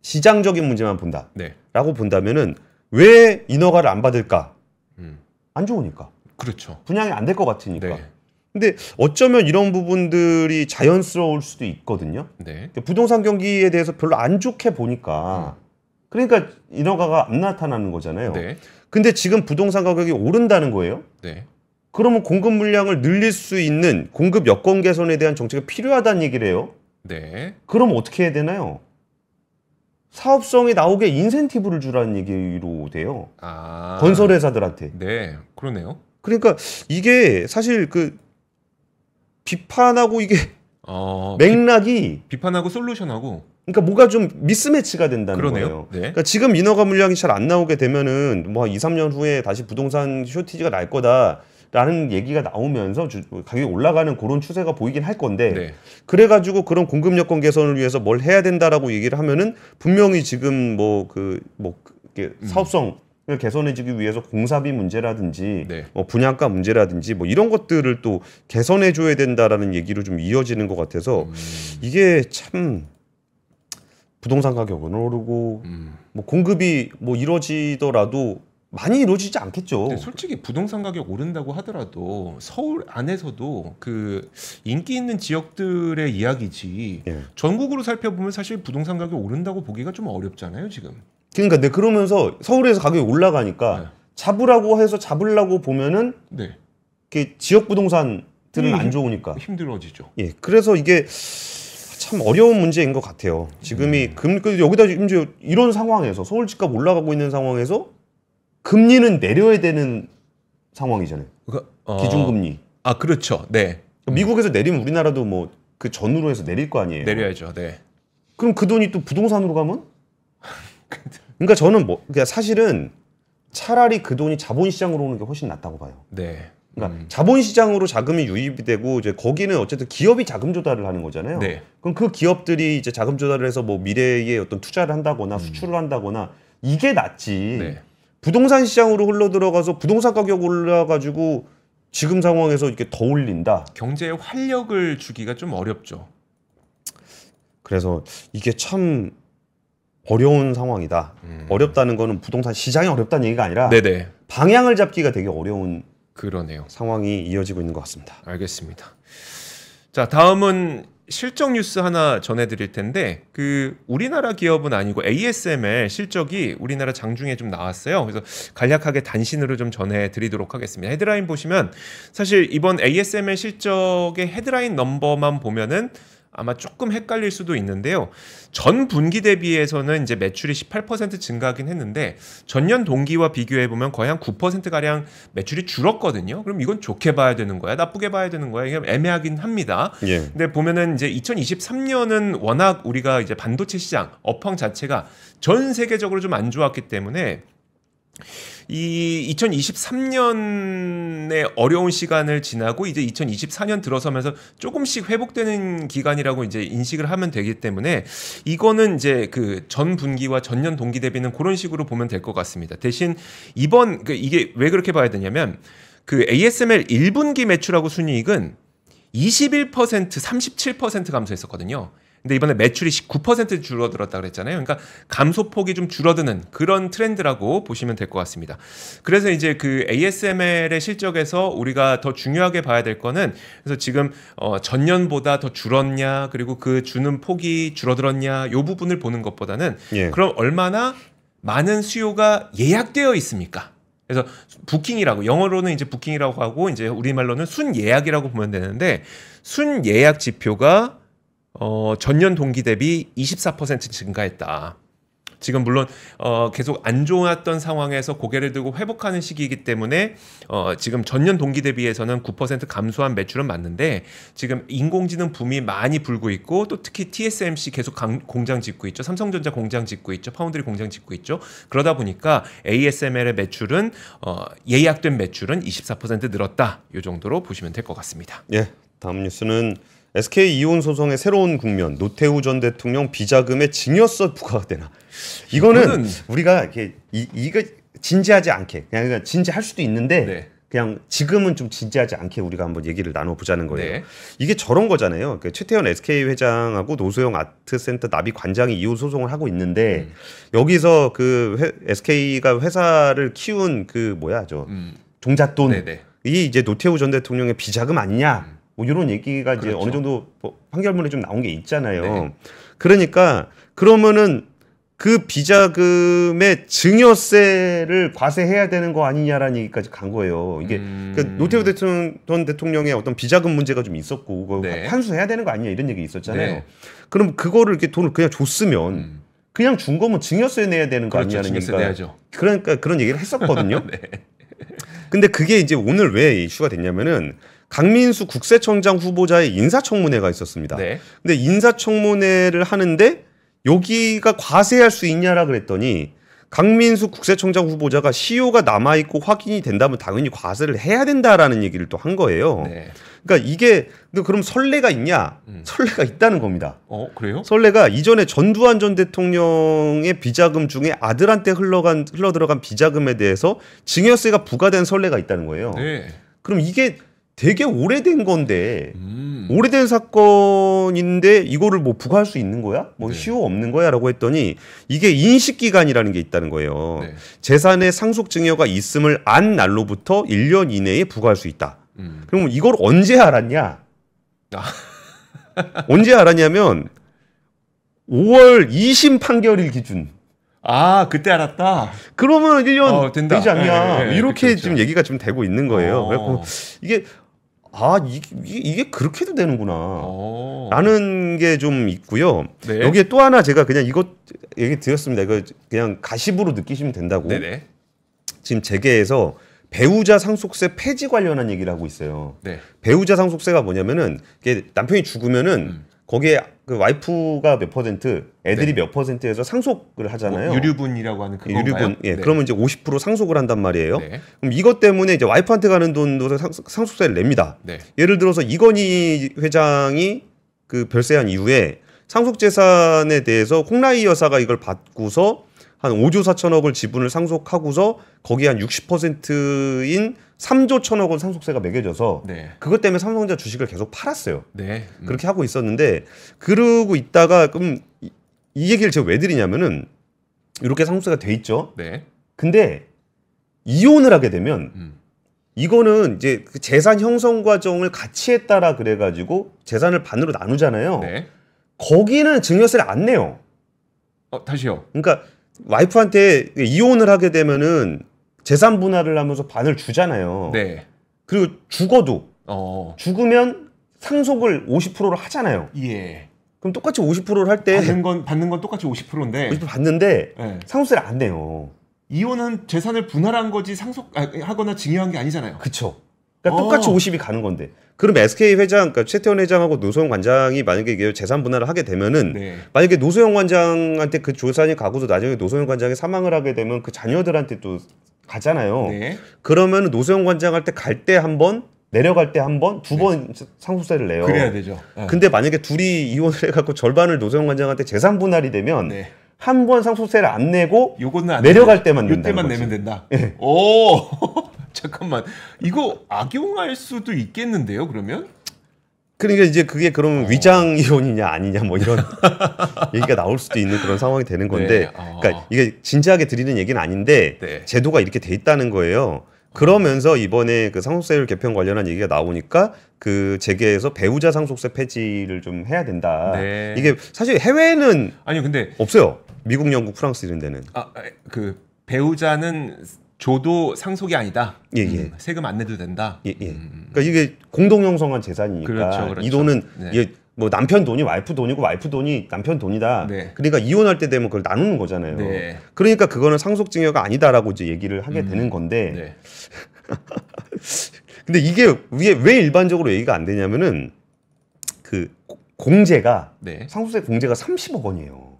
시장적인 문제만 본다라고 네. 본다면은 왜 인허가를 안 받을까? 음. 안 좋으니까. 그렇죠. 분양이 안 될 것 같으니까. 네. 근데 어쩌면 이런 부분들이 자연스러울 수도 있거든요. 네. 그러니까 부동산 경기에 대해서 별로 안 좋게 보니까 음. 그러니까 인허가가 안 나타나는 거잖아요. 네. 근데 지금 부동산 가격이 오른다는 거예요. 네. 그러면 공급 물량을 늘릴 수 있는 공급 여건 개선에 대한 정책이 필요하다는 얘기를 해요. 네. 그럼 어떻게 해야 되나요? 사업성이 나오게 인센티브를 주라는 얘기로 돼요. 아. 건설회사들한테. 네, 그러네요. 그러니까 이게 사실 그 비판하고 이게 어, 맥락이 비, 판하고 솔루션하고 그러니까 뭐가 좀 미스매치가 된다는 그러네요. 거예요. 네. 그러니까 지금 인허가 물량이 잘 안 나오게 되면은 뭐 2, 3년 후에 다시 부동산 쇼티지가 날 거다. 라는 얘기가 나오면서 주, 가격이 올라가는 그런 추세가 보이긴 할 건데 네. 그래가지고 그런 공급 여건 개선을 위해서 뭘 해야 된다라고 얘기를 하면은 분명히 지금 뭐 그뭐 그, 뭐그 음. 사업성 을 개선해주기 위해서 공사비 문제라든지 네. 뭐 분양가 문제라든지 뭐 이런 것들을 또 개선해줘야 된다라는 얘기로 좀 이어지는 것 같아서 음. 이게 참 부동산 가격은 오르고 음. 뭐 공급이 뭐 이루어지더라도 많이 이루어지지 않겠죠. 솔직히 부동산 가격 오른다고 하더라도 서울 안에서도 그 인기 있는 지역들의 이야기지 예. 전국으로 살펴보면 사실 부동산 가격 오른다고 보기가 좀 어렵잖아요 지금. 그러니까 네 그러면서 서울에서 가격이 올라가니까 네. 잡으라고 해서 잡으려고 보면은 네. 그 지역 부동산들은 음, 안 좋으니까 힘들어지죠. 예, 그래서 이게 참 어려운 문제인 것 같아요. 지금이 음. 금 그 여기다 지금 이런 상황에서 서울 집값 올라가고 있는 상황에서 금리는 내려야 되는 상황이잖아요. 그 어... 기준금리. 아 그렇죠. 네. 그러니까 미국에서 내리면 우리나라도 뭐 그 전후로 해서 내릴 거 아니에요. 내려야죠. 네. 그럼 그 돈이 또 부동산으로 가면? 그러니까 저는 뭐 그러니까 사실은 차라리 그 돈이 자본시장으로 오는 게 훨씬 낫다고 봐요. 네. 그러니까 음. 자본시장으로 자금이 유입이 되고 이제 거기는 어쨌든 기업이 자금 조달을 하는 거잖아요. 네. 그럼 그 기업들이 이제 자금 조달을 해서 뭐 미래에 어떤 투자를 한다거나 음. 수출을 한다거나 이게 낫지. 네. 부동산 시장으로 흘러 들어가서 부동산 가격 올라가지고 지금 상황에서 이렇게 더 올린다. 경제에 활력을 주기가 좀 어렵죠. 그래서 이게 참 어려운 상황이다. 음. 어렵다는 거는 부동산 시장이 어렵다는 얘기가 아니라 네네. 방향을 잡기가 되게 어려운 그러네요. 상황이 이어지고 있는 것 같습니다. 알겠습니다. 자, 다음은 실적 뉴스 하나 전해드릴 텐데 그 우리나라 기업은 아니고 ASML 실적이 우리나라 장중에 좀 나왔어요. 그래서 간략하게 단신으로 좀 전해드리도록 하겠습니다. 헤드라인 보시면 사실 이번 ASML 실적의 헤드라인 넘버만 보면은 아마 조금 헷갈릴 수도 있는데요. 전 분기 대비해서는 이제 매출이 18% 증가하긴 했는데 전년 동기와 비교해 보면 거의 한 9% 가량 매출이 줄었거든요. 그럼 이건 좋게 봐야 되는 거야, 나쁘게 봐야 되는 거야. 이게 애매하긴 합니다. 예. 근데 보면은 이제 2023년은 워낙 우리가 이제 반도체 시장 업황 자체가 전 세계적으로 좀 안 좋았기 때문에 이 2023년의 어려운 시간을 지나고 이제 2024년 들어서면서 조금씩 회복되는 기간이라고 이제 인식을 하면 되기 때문에 이거는 이제 그 전 분기와 전년 동기 대비는 그런 식으로 보면 될 것 같습니다. 대신 이번 그 이게 왜 그렇게 봐야 되냐면 그 ASML 1분기 매출하고 순이익은 21% 37% 감소했었거든요. 근데 이번에 매출이 1 9% 줄어들었다 그랬잖아요. 그러니까 감소폭이 좀 줄어드는 그런 트렌드라고 보시면 될 것 같습니다. 그래서 이제 그 ASML의 실적에서 우리가 더 중요하게 봐야 될 거는 그래서 지금 어 전년보다 더 줄었냐 그리고 그 주는 폭이 줄어들었냐 요 부분을 보는 것보다는 예. 그럼 얼마나 많은 수요가 예약되어 있습니까? 그래서 부킹이라고 영어로는 이제 부킹이라고 하고 이제 우리말로는 순 예약이라고 보면 되는데 순 예약 지표가 어, 전년 동기 대비 24% 증가했다. 지금 물론 어, 계속 안 좋았던 상황에서 고개를 들고 회복하는 시기이기 때문에 어, 지금 전년 동기 대비해서는 9% 감소한 매출은 맞는데 지금 인공지능 붐이 많이 불고 있고 또 특히 TSMC 계속 강, 공장 짓고 있죠. 삼성전자 공장 짓고 있죠. 파운드리 공장 짓고 있죠. 그러다 보니까 ASML의 매출은 어, 예약된 매출은 24% 늘었다. 이 정도로 보시면 될 것 같습니다. 예. 다음 뉴스는 SK 이혼 소송의 새로운 국면 노태우 전 대통령 비자금의 증여세 부과가 되나? 이거는, 이는 우리가 이렇게 이, 이거 진지하지 않게 그냥, 그냥 진지할 수도 있는데 네. 그냥 지금은 좀 진지하지 않게 우리가 한번 얘기를 나눠보자는 거예요. 네. 이게 저런 거잖아요. 그 최태현 SK 회장하고 노소영 아트센터 나비 관장이 이혼 소송을 하고 있는데 음. 여기서 그 회, SK가 회사를 키운 그 뭐야 저 음. 종잣돈 네네. 이게 이제 노태우 전 대통령의 비자금 아니냐? 음. 뭐 이런 얘기가 그렇죠. 이제 어느 그렇죠. 정도 뭐 판결문에 좀 나온 게 있잖아요. 네. 그러니까 그러면은 그 비자금의 증여세를 과세해야 되는 거 아니냐라는 얘기까지 간 거예요. 이게 음... 그러니까 노태우 대통령, 전 대통령의 어떤 비자금 문제가 좀 있었고 그거 네. 환수해야 되는 거 아니냐 이런 얘기 있었잖아요. 네. 그럼 그거를 이렇게 돈을 그냥 줬으면 음... 그냥 준 거면 증여세 내야 되는 거 그렇죠, 아니냐는 증여세 그러니까 내야죠. 그러니까 그런 얘기를 했었거든요. 네. 근데 그게 이제 오늘 왜 이슈가 됐냐면은 강민수 국세청장 후보자의 인사청문회가 있었습니다. 네. 근데 인사청문회를 하는데 여기가 과세할 수 있냐라 그랬더니 강민수 국세청장 후보자가 시효가 남아 있고 확인이 된다면 당연히 과세를 해야 된다라는 얘기를 또 한 거예요. 네. 그러니까 이게 그럼 설례가 있냐? 음. 설례가 있다는 겁니다. 어 그래요? 설례가 이전에 전두환 전 대통령의 비자금 중에 아들한테 흘러간 흘러 들어간 비자금에 대해서 증여세가 부과된 설례가 있다는 거예요. 네. 그럼 이게 되게 오래된 건데 음. 오래된 사건인데 이거를 뭐 부과할 수 있는 거야? 뭐 네. 시효 없는 거야라고 했더니 이게 인식 기간이라는 게 있다는 거예요. 네. 재산의 상속 증여가 있음을 안 날로부터 1년 이내에 부과할 수 있다. 음. 그러면 이걸 언제 알았냐? 아. 언제 알았냐면 5월 2심 판결일 기준. 아 그때 알았다. 그러면 1년 어, 되지 않냐 네, 네, 네. 이렇게 그쵸, 그 지금 얘기가 지금 되고 있는 거예요. 어. 그래서 이게 아 이, 이, 게 그렇게도 되는구나 어. 라는 게 좀 있고요 네. 여기에 또 하나 제가 그냥 이것 얘기 드렸습니다 이거 그냥 가십으로 느끼시면 된다고 네네. 네. 지금 재계에서 배우자 상속세 폐지 관련한 얘기를 하고 있어요 네. 배우자 상속세가 뭐냐면은 남편이 죽으면은 음. 거기에 그 와이프가 몇 퍼센트, 애들이 네. 몇 퍼센트에서 상속을 하잖아요. 어, 유류분이라고 하는 그건가요? 유류분. 예. 네. 그러면 이제 50% 상속을 한단 말이에요. 네. 그럼 이것 때문에 이제 와이프한테 가는 돈도 상, 속세를 냅니다. 네. 예를 들어서 이건희 회장이 그 별세한 이후에 상속 재산에 대해서 콩라이 여사가 이걸 받고서 한 5조 4천억을 지분을 상속하고서 거기에 한 60%인 3조 1 천억 원 상속세가 매겨져서 네. 그것 때문에 삼성전자 주식을 계속 팔았어요. 네. 음. 그렇게 하고 있었는데 그러고 있다가 그럼 이, 이 얘기를 제가 왜 드리냐면은 이렇게 상속세가 돼 있죠. 네. 근데 이혼을 하게 되면 음. 이거는 이제 그 재산 형성 과정을 같이 했다라 그래가지고 재산을 반으로 나누잖아요. 네. 거기는 증여세를 안 내요. 어, 다시요. 그러니까 와이프한테 이혼을 하게 되면은 재산 분할을 하면서 반을 주잖아요. 네. 그리고 죽어도 어. 죽으면 상속을 50%를 하잖아요. 예. 그럼 똑같이 50%를 할 때 받는 건 받는 건 똑같이 50%인데 50% 받는데 예. 상속세를 안 내요. 이혼은 재산을 분할한 거지 상속하거나 아, 증여한 게 아니잖아요. 그쵸 그러니까 어. 똑같이 50이 가는 건데. 그럼 SK 회장, 그러니까 최태원 회장하고 노소영 관장이 만약에 이게 재산 분할을 하게 되면은 네. 만약에 노소영 관장한테 그 조산이 가고도 나중에 노소영 관장이 사망을 하게 되면 그 자녀들한테 또 가잖아요. 네. 그러면 노소영 관장 할 때 갈 때 한 번, 내려갈 때 한 번, 두번 네. 상속세를 내요. 그래야 되죠. 네. 근데 만약에 둘이 이혼을 해갖고 절반을 노소영 관장한테 재산 분할이 되면 네. 한번 상속세를 안 내고 요거는 안 내려갈 된 때만 낸다. 이때만 내면 된다. 네. 오 잠깐만 이거 악용할 수도 있겠는데요 그러면? 그러니까 이제 그게 그러면 어. 위장 이혼이냐 아니냐 뭐 이런 얘기가 나올 수도 있는 그런 상황이 되는 건데 네. 어. 그러니까 이게 진지하게 드리는 얘기는 아닌데 네. 제도가 이렇게 돼 있다는 거예요. 그러면서 이번에 그 상속세율 개편 관련한 얘기가 나오니까 그 재계에서 배우자 상속세 폐지를 좀 해야 된다. 네. 이게 사실 해외는 아니 근데 없어요. 미국, 영국, 프랑스 이런 데는 아그 아, 배우자는 조도 상속이 아니다. 예, 예. 음, 세금 안 내도 된다. 예, 예. 음, 음. 그러니까 이게 공동 형성한 재산이니까 그렇죠, 그렇죠. 이 돈은 네. 이게 뭐 남편 돈이 와이프 돈이고 와이프 돈이 남편 돈이다. 네. 그러니까 이혼할 때 되면 그걸 나누는 거잖아요. 네. 그러니까 그거는 상속증여가 아니다라고 이제 얘기를 하게 음. 되는 건데. 네. 근데 이게 왜, 왜 일반적으로 얘기가 안 되냐면은 그 공제가 네. 상속세 공제가 30억 원이에요.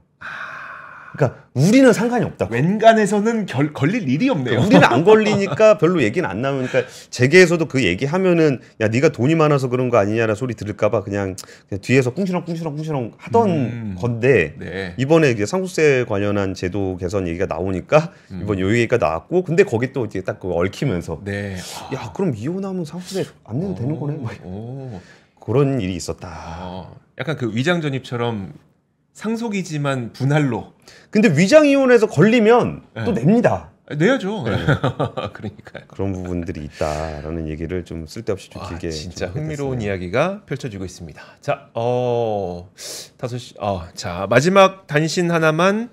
그러니까 우리는 상관이 없다. 웬간에서는 결, 걸릴 일이 없네요. 그러니까 우리는 안 걸리니까 별로 얘기는 안 나오니까 그러니까 재계에서도 그 얘기하면은 야 네가 돈이 많아서 그런 거 아니냐라 는 소리 들을까봐 그냥, 그냥, 뒤에서 꿍시렁 꿍시렁 꿍시렁 하던 음, 건데 네. 이번에 이제 상속세 관련한 제도 개선 얘기가 나오니까 음. 이번 요 얘기가 나왔고 근데 거기 또 이제 딱그 얽히면서 네. 야 그럼 이혼하면 상속세 안 내도 오, 되는 거네. 막. 뭐 오. 그런 일이 있었다. 어, 약간 그 위장 전입처럼 상속이지만 분할로. 근데 위장 이혼에서 걸리면 네. 또 냅니다. 아, 내야죠. 네. 네. 그러니까 그런 부분들이 있다라는 얘기를 좀 쓸데없이 좀 아, 길게 진짜 흥미로운 됐어요. 이야기가 펼쳐지고 있습니다. 자, 어 다섯 시, 어자 마지막 단신 하나만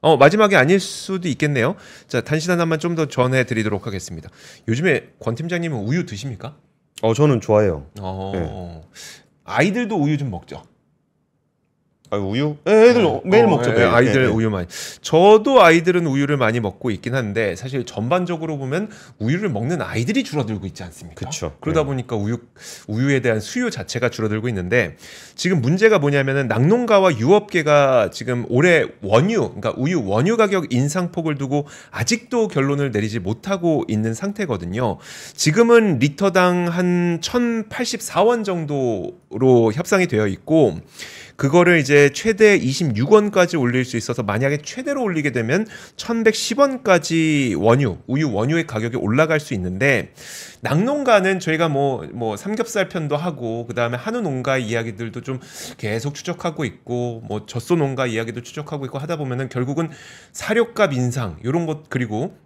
어 마지막이 아닐 수도 있겠네요. 자 단신 하나만 좀 더 전해드리도록 하겠습니다. 요즘에 권 팀장님은 우유 드십니까? 어 저는 좋아해요. 어 네. 아이들도 우유 좀 먹죠. 아, 우유? 네, 애들 어, 매일 어, 먹죠. 예, 매일. 네, 아이들 예, 우유 많이. 저도 아이들은 우유를 많이 먹고 있긴 한데 사실 전반적으로 보면 우유를 먹는 아이들이 줄어들고 있지 않습니까? 그렇죠. 그러다 보니까 우유 우유에 대한 수요 자체가 줄어들고 있는데 지금 문제가 뭐냐면은 낙농가와 유업계가 지금 올해 원유, 그러니까 우유 원유 가격 인상폭을 두고 아직도 결론을 내리지 못하고 있는 상태거든요. 지금은 리터당 한 1,084원 정도로 협상이 되어 있고 그거를 이제 최대 26원까지 올릴 수 있어서 만약에 최대로 올리게 되면 1110원까지 원유, 우유 원유의 가격이 올라갈 수 있는데 낙농가는 저희가 뭐뭐 뭐 삼겹살 편도 하고 그다음에 한우 농가 이야기들도 좀 계속 추적하고 있고 뭐 젖소 농가 이야기도 추적하고 있고 하다 보면은 결국은 사료값 인상 요런것 그리고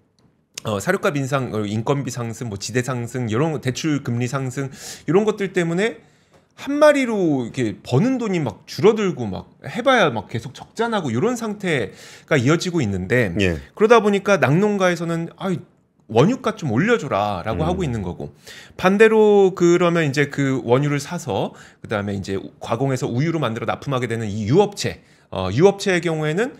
어, 사료값 인상, 어, 인건비 상승, 뭐 지대 상승, 이런 대출 금리 상승 이런 것들 때문에 한 마리로 이렇게 버는 돈이 막 줄어들고 막 해봐야 막 계속 적자 나고 이런 상태가 이어지고 있는데 예. 그러다 보니까 낙농가에서는 아 원유값 좀 올려줘라라고 음. 하고 있는 거고 반대로 그러면 이제 그 원유를 사서 그 다음에 이제 과공해서 우유로 만들어 납품하게 되는 이 유업체 어, 유업체의 경우에는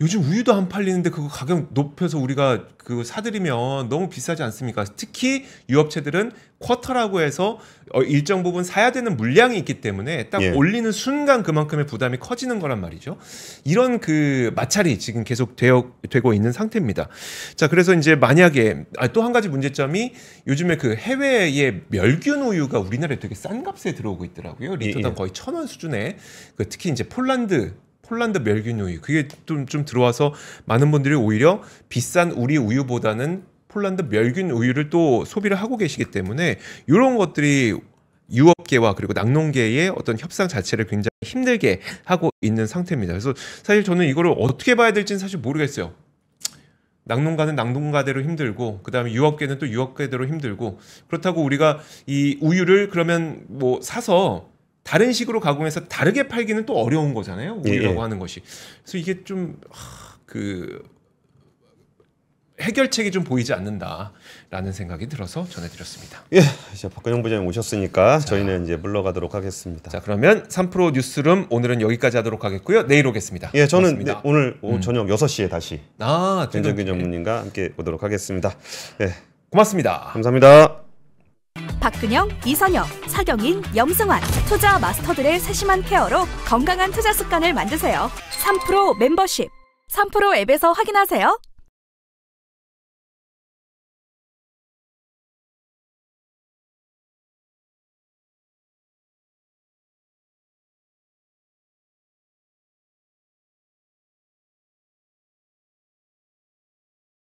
요즘 우유도 안 팔리는데 그거 가격 높여서 우리가 그 사들이면 너무 비싸지 않습니까? 특히 유업체들은 쿼터라고 해서 어, 일정 부분 사야 되는 물량이 있기 때문에 딱 예. 올리는 순간 그만큼의 부담이 커지는 거란 말이죠. 이런 그 마찰이 지금 계속 되어, 되고 있는 상태입니다. 자, 그래서 이제 만약에 아, 또한 가지 문제점이 요즘에 그 해외의 멸균 우유가 우리나라에 되게 싼 값에 들어오고 있더라고요. 리터당 예, 예. 거의 천 원 수준에 그 특히 이제 폴란드 폴란드 멸균 우유 그게 좀, 좀 들어와서 많은 분들이 오히려 비싼 우리 우유보다는 폴란드 멸균 우유를 또 소비를 하고 계시기 때문에 이런 것들이 유업계와 그리고 낙농계의 어떤 협상 자체를 굉장히 힘들게 하고 있는 상태입니다. 그래서 사실 저는 이거를 어떻게 봐야 될지는 사실 모르겠어요. 낙농가는 낙농가대로 힘들고 그다음에 유업계는 또 유업계대로 힘들고 그렇다고 우리가 이 우유를 그러면 뭐 사서 다른 식으로 가공해서 다르게 팔기는 또 어려운 거잖아요. 오리라고 예. 예. 하는 것이. 그래서 이게 좀 그 해결책이 좀 보이지 않는다라는 생각이 들어서 전해드렸습니다. 예, 이제 박근영 부장님 오셨으니까 자, 저희는 이제 물러가도록 하겠습니다. 자, 그러면 3프로 뉴스룸 오늘은 여기까지 하도록 하겠고요. 내일 오겠습니다. 예, 저는 네, 오늘 음. 저녁 6시에 다시 아, 김정균 전문님과 함께 오도록 하겠습니다. 예. 고맙습니다. 감사합니다. 박근영, 이선영, 사경인, 염승환 투자 마스터들의 세심한 케어로 건강한 투자 습관을 만드세요. 3프로 멤버십 3프로 앱에서 확인하세요.